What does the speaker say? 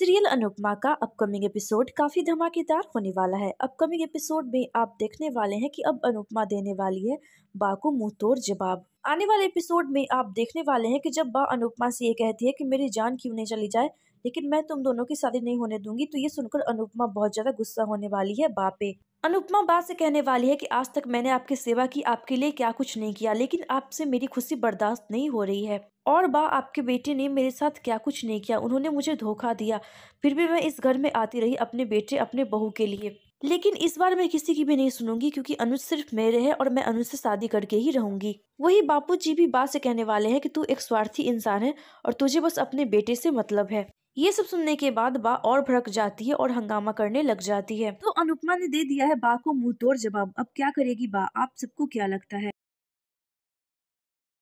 serial Anupama का upcoming episode काफ़ी धमाकेदार होने वाला है अपकमिंग एपिसोड में आप देखने वाले हैं कि अब अनुपमा देने वाली है बा को मुंह तोड़ जवाब आने वाले एपिसोड में आप देखने वाले हैं कि जब बा अनुपमा से ये कहती है कि मेरी जान क्यों नहीं चली जाए लेकिन मैं तुम दोनों की शादी नहीं होने दूंगी तो ये सुनकर अनुपमा बहुत ज्यादा गुस्सा होने वाली है बापे अनुपमा बात से कहने वाली है कि आज तक मैंने आपकी सेवा की आपके लिए क्या कुछ नहीं किया लेकिन आपसे मेरी खुशी बर्दाश्त नहीं हो रही है और बा आपके बेटे ने मेरे साथ क्या कुछ नहीं किया उन्होंने मुझे धोखा दिया फिर भी मैं इस घर में आती रही अपने बेटे अपने बहू के लिए लेकिन इस बार मैं किसी की भी नहीं सुनूंगी क्योंकि अनुज सिर्फ मेरे है और मैं अनुज से शादी करके ही रहूंगी वही बापू जी भी बात से कहने वाले हैं कि तू एक स्वार्थी इंसान है और तुझे बस अपने बेटे से मतलब है ये सब सुनने के बाद बा और भड़क जाती है और हंगामा करने लग जाती है तो अनुपमा ने दे दिया है बा को मुंह तोड़ जवाब अब क्या करेगी बा आप सबको क्या लगता है